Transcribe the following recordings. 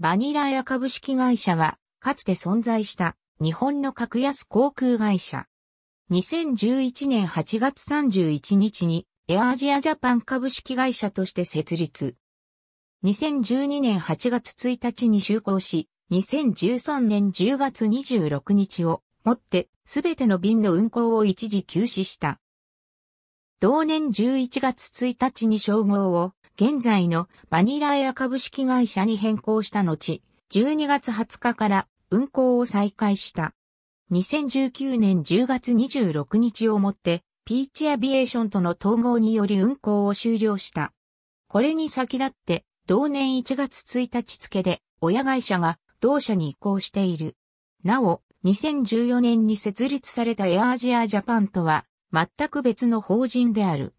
バニラエア株式会社は、かつて存在した日本の格安航空会社。2011年8月31日にエアアジアジャパン株式会社として設立。2012年8月1日に就航し、2013年10月26日をもってすべての便の運航を一時休止した。同年11月1日に称号を現在のバニラエア株式会社に変更した後、12月20日から運行を再開した。2019年10月26日をもって、ピーチアビエーションとの統合により運行を終了した。これに先立って、同年1月1日付で、親会社が同社に移行している。なお、2014年に設立されたエアアジアジャパンとは、全く別の法人である。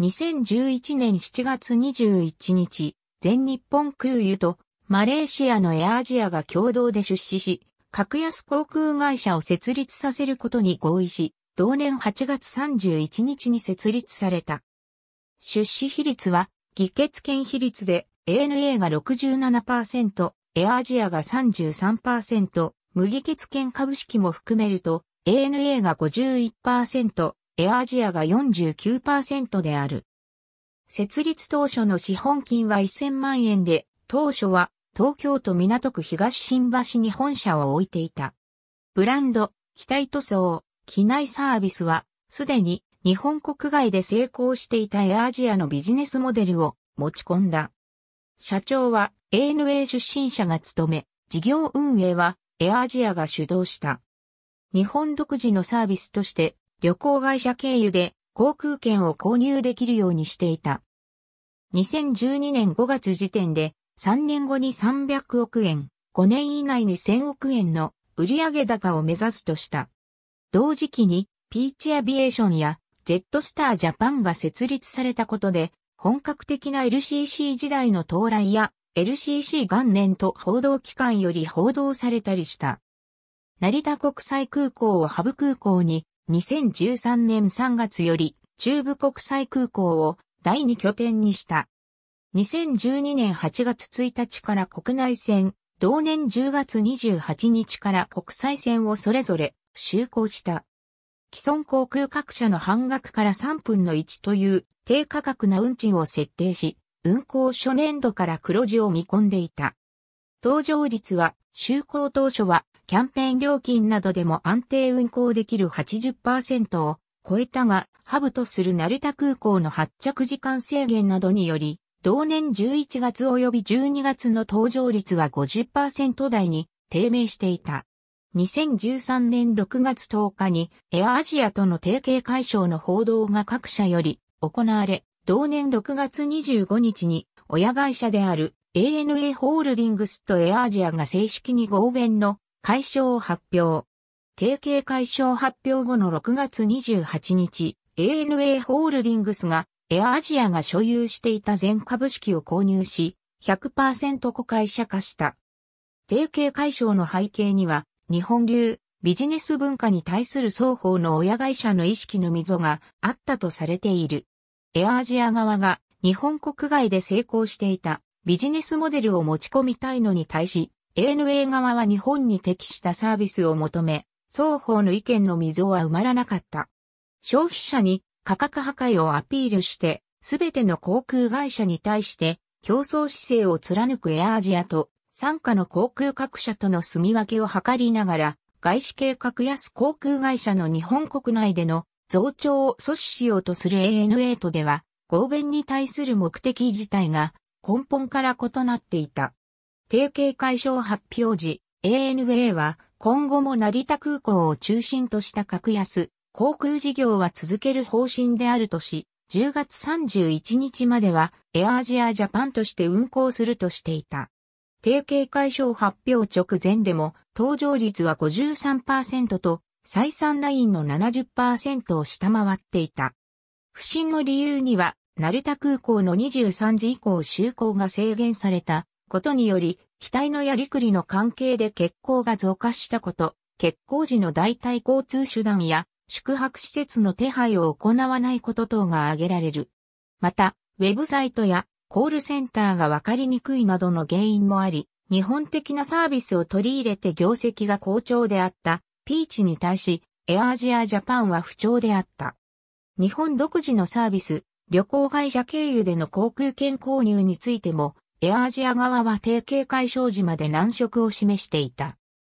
2011年7月21日、全日本空輸とマレーシアのエアアジアが共同で出資し、格安航空会社を設立させることに合意し、同年8月31日に設立された。出資比率は、議決権比率で ANA が67%、エアアジアが33%、無議決権株式も含めると ANA が51%、エアアジアが49%である。設立当初の資本金は1000万円で、当初は東京都港区東新橋に本社を置いていた。ブランド、機体塗装、機内サービスは、すでに日本国外で成功していたエアアジアのビジネスモデルを持ち込んだ。社長は ANA 出身者が務め、事業運営はエアアジアが主導した。日本独自のサービスとして旅行会社経由で航空券を購入できるようにしていた。2012年5月時点で3年後に300億円、5年以内に1000億円の売上高を目指すとした。同時期にピーチアビエーションやジェットスタージャパンが設立されたことで本格的な LCC 時代の到来や LCC 元年と報道機関より報道されたりした。成田国際空港をハブ空港に2013年3月より中部国際空港を第2拠点にした。2012年8月1日から国内線、同年10月28日から国際線をそれぞれ就航した。既存航空各社の半額から3分の1という低価格な運賃を設定し、運航初年度から黒字を見込んでいた。搭乗率は、就航当初はキャンペーン料金などでも安定運行できる80%を超えたが、ハブとする成田空港の発着時間制限などにより、同年11月及び12月の搭乗率は50%台に低迷していた。2013年6月10日にエアアジアとの提携解消の報道が各社より行われ、同年6月25日に親会社である ANA ホールディングスとエアアジアが正式に合弁の解消を発表。提携解消発表後の6月28日、ANA ホールディングスがエアアジアが所有していた全株式を購入し、100%子会社化した。提携解消の背景には、日本流、ビジネス文化に対する双方の親会社の意識の溝があったとされている。エアアジア側が日本国外で成功していたビジネスモデルを持ち込みたいのに対し、ANA 側は日本に適したサービスを求め、双方の意見の溝は埋まらなかった。消費者に価格破壊をアピールして、すべての航空会社に対して競争姿勢を貫くエアアジアと傘下の航空各社との住み分けを図りながら、外資系格安航空会社の日本国内での増長を阻止しようとする ANA とでは、合弁に対する目的自体が根本から異なっていた。提携解消発表時、ANA は今後も成田空港を中心とした格安、航空事業は続ける方針であるとし、10月31日まではエアアジアジャパンとして運航するとしていた。提携解消発表直前でも、搭乗率は53%と、採算ラインの70%を下回っていた。不振の理由には、成田空港の23時以降就航が制限されたことにより、機体のやりくりの関係で欠航が増加したこと、欠航時の代替交通手段や宿泊施設の手配を行わないこと等が挙げられる。また、ウェブサイトやコールセンターがわかりにくいなどの原因もあり、日本的なサービスを取り入れて業績が好調であったピーチに対し、エアアジアジャパンは不調であった。日本独自のサービス、旅行会社経由での航空券購入についても、エアアジア側は定型解消時まで難色を示していた。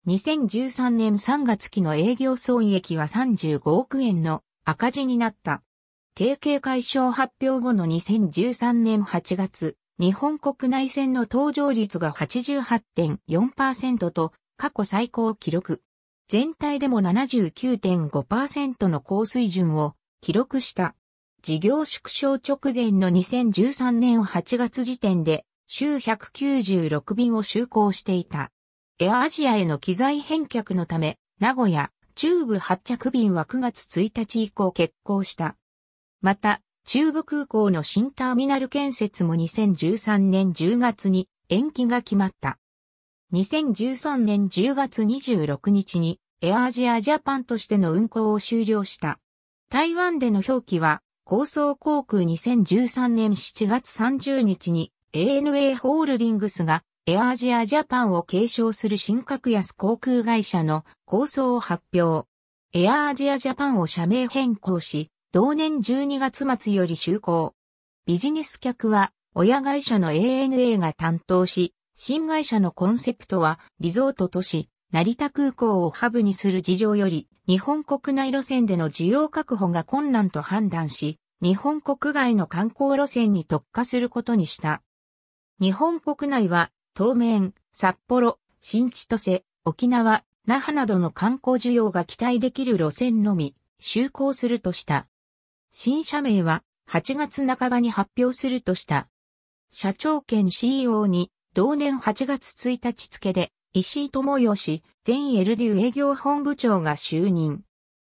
2013年3月期の営業損益は35億円の赤字になった。定型解消発表後の2013年8月、日本国内線の搭乗率が88.4%と過去最高を記録。全体でも79.5%の高水準を記録した。事業縮小直前の2013年8月時点で週196便を就航していた。エアアジアへの機材返却のため、名古屋、中部発着便は9月1日以降欠航した。また、中部空港の新ターミナル建設も2013年10月に延期が決まった。2013年10月26日にエアアジアジャパンとしての運航を終了した。台湾での表記は、高層航空2013年7月30日に ANA ホールディングスがエアアジアジャパンを継承する新格安航空会社の構想を発表。エアアジアジャパンを社名変更し、同年12月末より就航。ビジネス客は親会社の ANA が担当し、新会社のコンセプトはリゾート都市、成田空港をハブにする事情より、日本国内路線での需要確保が困難と判断し、日本国外の観光路線に特化することにした。日本国内は、当面、札幌、新千歳、沖縄、那覇などの観光需要が期待できる路線のみ、就航するとした。新社名は、8月半ばに発表するとした。社長兼 CEO に、同年8月1日付で、石井智義、前エルデュ営業本部長が就任。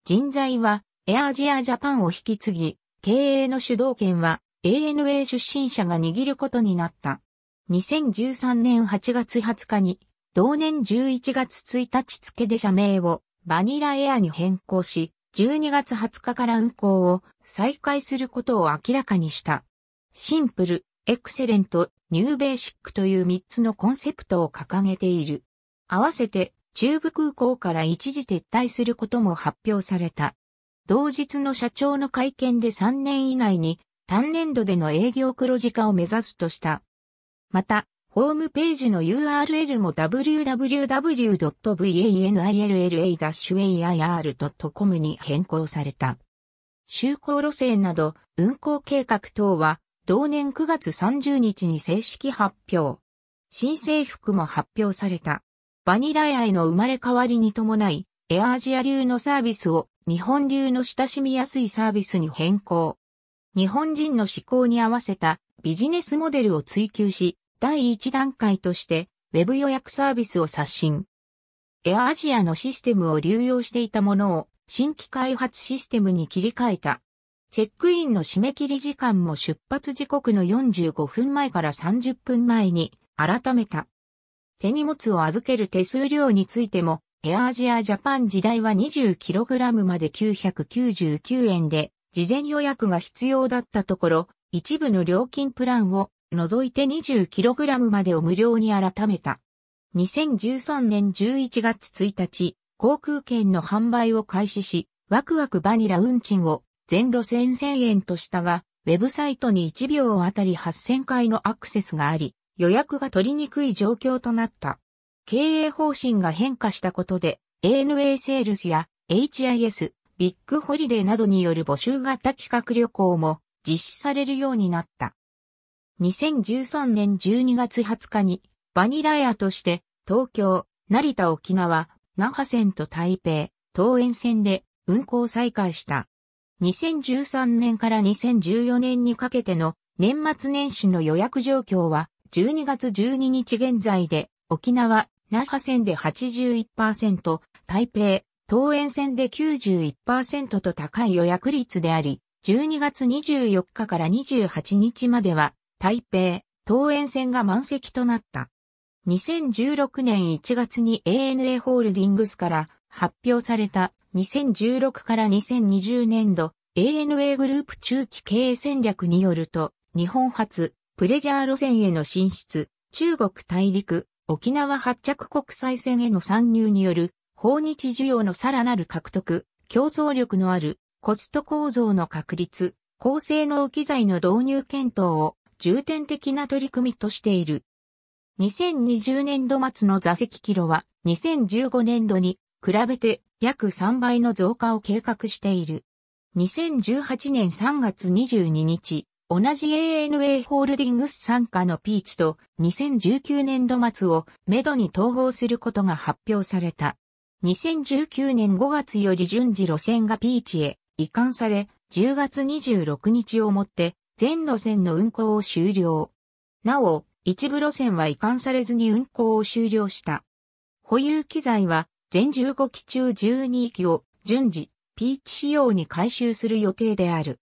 人材は、エアアジアジャパンを引き継ぎ、経営の主導権は、ANA 出身者が握ることになった。2013年8月20日に、同年11月1日付で社名をバニラエアに変更し、12月20日から運行を再開することを明らかにした。シンプル、エクセレント、ニューベーシックという3つのコンセプトを掲げている。合わせて中部空港から一時撤退することも発表された。同日の社長の会見で3年以内に単年度での営業黒字化を目指すとした。また、ホームページの URL も www.vanilla.air.com に変更された。就航路線など運航計画等は同年9月30日に正式発表。新制服も発表された。バニラ屋への生まれ変わりに伴い、エアアジア流のサービスを日本流の親しみやすいサービスに変更。日本人の思考に合わせたビジネスモデルを追求し、第一段階として、ウェブ予約サービスを刷新。エアアジアのシステムを流用していたものを新規開発システムに切り替えた。チェックインの締め切り時間も出発時刻の45分前から30分前に改めた。手荷物を預ける手数料についても、エアアジアジャパン時代は 20kg まで999円で、事前予約が必要だったところ、一部の料金プランを除いて 20kg までを無料に改めた。2013年11月1日、航空券の販売を開始し、ワクワクバニラ運賃を全路線1000円としたが、ウェブサイトに1秒あたり8000回のアクセスがあり、予約が取りにくい状況となった。経営方針が変化したことで、ANA セールスや HIS、ビッグホリデーなどによる募集型企画旅行も実施されるようになった。2013年12月20日にバニラエアとして東京、成田沖縄、那覇線と台北、東延線で運行再開した。2013年から2014年にかけての年末年始の予約状況は12月12日現在で沖縄、那覇線で81%、台北、東延線で91%と高い予約率であり、12月24日から28日までは、台北、東園線が満席となった。2016年1月に ANA ホールディングスから発表された2016から2020年度 ANA グループ中期経営戦略によると、日本初、プレジャー路線への進出、中国大陸、沖縄発着国際線への参入による、訪日需要のさらなる獲得、競争力のあるコスト構造の確立、高性能機材の導入検討を重点的な取り組みとしている。2020年度末の座席キロは2015年度に比べて約3倍の増加を計画している。2018年3月22日、同じ ANA ホールディングス参加のピーチと2019年度末をめどに統合することが発表された。2019年5月より順次路線がピーチへ移管され、10月26日をもって全路線の運行を終了。なお、一部路線は移管されずに運行を終了した。保有機材は全15機中12機を順次、ピーチ仕様に回収する予定である。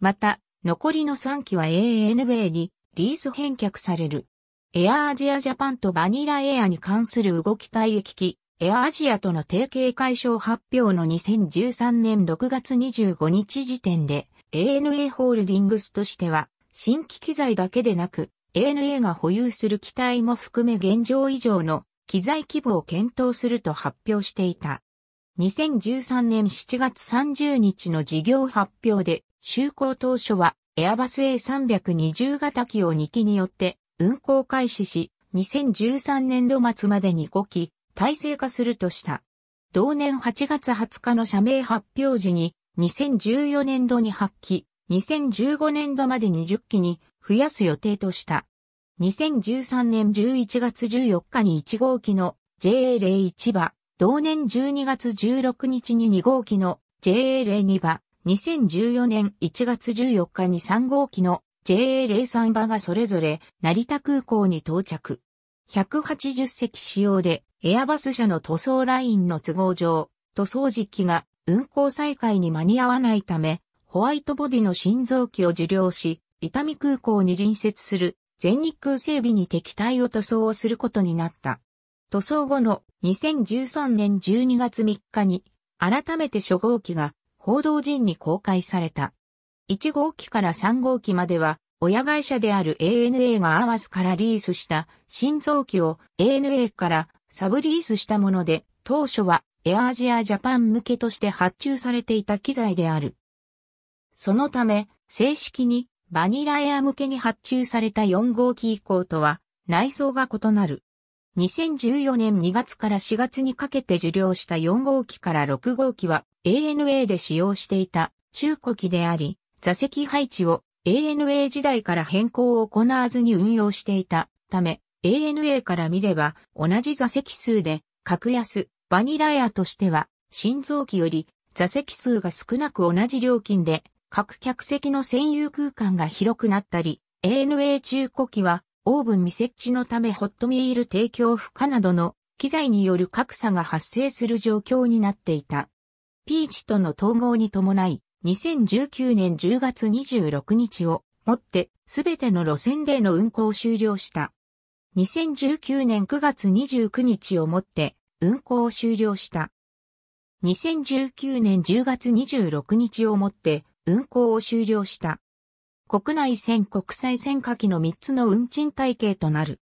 また、残りの3機は ANA にリース返却される。エアアジアジャパンとバニラエアに関する動き退役機、エアアジアとの提携解消発表の2013年6月25日時点で ANA ホールディングスとしては新規機材だけでなく ANA が保有する機体も含め現状以上の機材規模を検討すると発表していた。2013年7月30日の事業発表で、就航当初はエアバス A320 型機を2機によって運航開始し、2013年度末までに5機、体制化するとした。同年8月20日の社名発表時に、2014年度に8期、2015年度まで2 0期に増やす予定とした。2013年11月14日に1号機の JA01 馬、同年12月16日に2号機の JA02 馬、2014年1月14日に3号機の JA03 馬がそれぞれ成田空港に到着。180席使用でエアバス社の塗装ラインの都合上、塗装時期が運行再開に間に合わないため、ホワイトボディの新造機を受領し、伊丹空港に隣接する全日空整備に敵対を塗装をすることになった。塗装後の2013年12月3日に、改めて初号機が報道陣に公開された。1号機から3号機までは、親会社である ANA がアワスからリースした新造機を ANA からサブリースしたもので、当初はエアアジアジャパン向けとして発注されていた機材である。そのため、正式にバニラエア向けに発注された4号機以降とは内装が異なる。2014年2月から4月にかけて受領した4号機から6号機は ANA で使用していた中古機であり、座席配置を ANA 時代から変更を行わずに運用していたため、ANA から見れば同じ座席数で格安バニラエアとしては新臓器より座席数が少なく同じ料金で各客席の占有空間が広くなったり ANA 中古機はオーブン未設置のためホットミール提供不可などの機材による格差が発生する状況になっていた。ピーチとの統合に伴い、2019年10月26日をもってすべての路線での運行を終了した。2019年9月29日をもって運行を終了した。2019年10月26日をもって運行を終了した。国内線国際線下記の3つの運賃体系となる。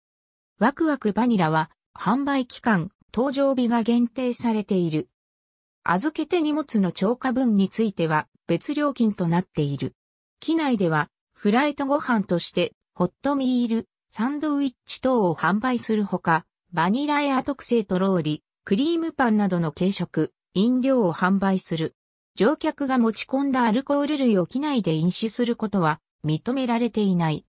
ワクワクバニラは販売期間、搭乗日が限定されている。預けて荷物の超過分については別料金となっている。機内ではフライトご飯としてホットミール、サンドウィッチ等を販売するほか、バニラエア特製とローリ、クリームパンなどの軽食、飲料を販売する。乗客が持ち込んだアルコール類を機内で飲酒することは認められていない。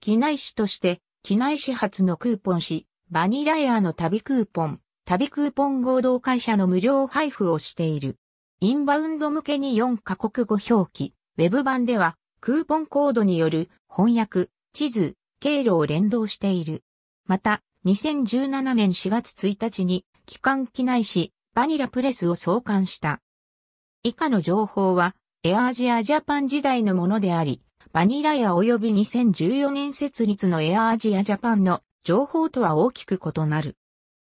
機内市として、機内始発のクーポン市バニラエアの旅クーポン、旅クーポン合同会社の無料配布をしている。インバウンド向けに4カ国語表記、ウェブ版では、クーポンコードによる翻訳、地図、経路を連動している。また、2017年4月1日に、機関機内紙、バニラプレスを創刊した。以下の情報は、エアアジアジャパン時代のものであり、バニラ屋及び2014年設立のエアアジアジャパンの情報とは大きく異なる。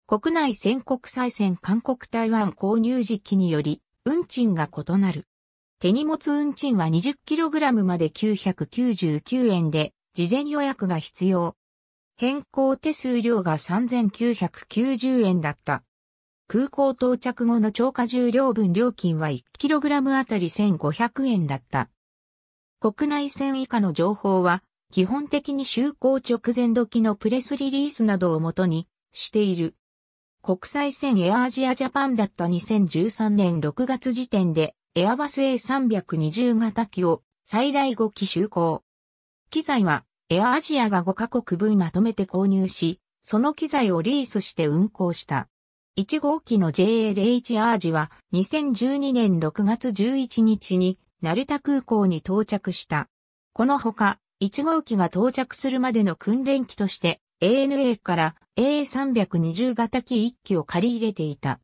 国内全国再選韓国台湾購入時期により、運賃が異なる。手荷物運賃は 20kg まで999円で、事前予約が必要。変更手数料が3990円だった。空港到着後の超過重量分料金は 1kg あたり1500円だった。国内線以下の情報は、基本的に就航直前時のプレスリリースなどをもとにしている。国際線エアアジアジャパンだった2013年6月時点で、エアバス A320 型機を最大5機就航。機材はエアアジアが5カ国分まとめて購入し、その機材をリースして運行した。1号機の JLH アージは2012年6月11日に成田空港に到着した。このほか、1号機が到着するまでの訓練機として ANA から A320 型機1機を借り入れていた。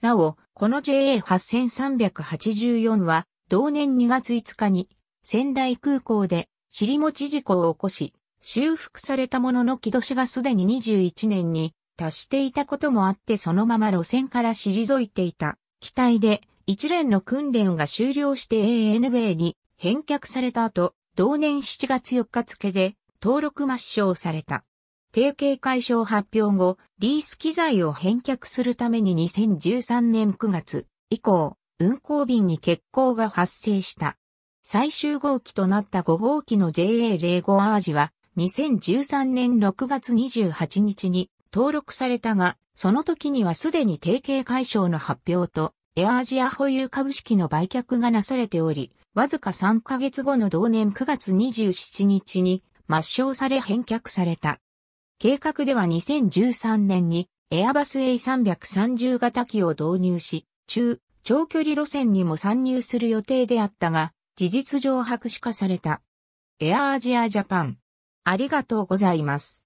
なお、この JA8384 は同年2月5日に仙台空港で尻餅事故を起こし、修復されたものの木年がすでに21年に達していたこともあってそのまま路線から退いていた機体で一連の訓練が終了して ANB に返却された後、同年7月4日付で登録抹消された。提携解消発表後、リース機材を返却するために2013年9月以降、運航便に欠航が発生した。最終号機となった5号機の JA05 アージは2013年6月28日に登録されたが、その時にはすでに提携解消の発表と、エアアジア保有株式の売却がなされており、わずか3ヶ月後の同年9月27日に抹消され返却された。計画では2013年にエアバス A330 型機を導入し、中、長距離路線にも参入する予定であったが、事実上白紙化された。エアアジアジャパン。ありがとうございます。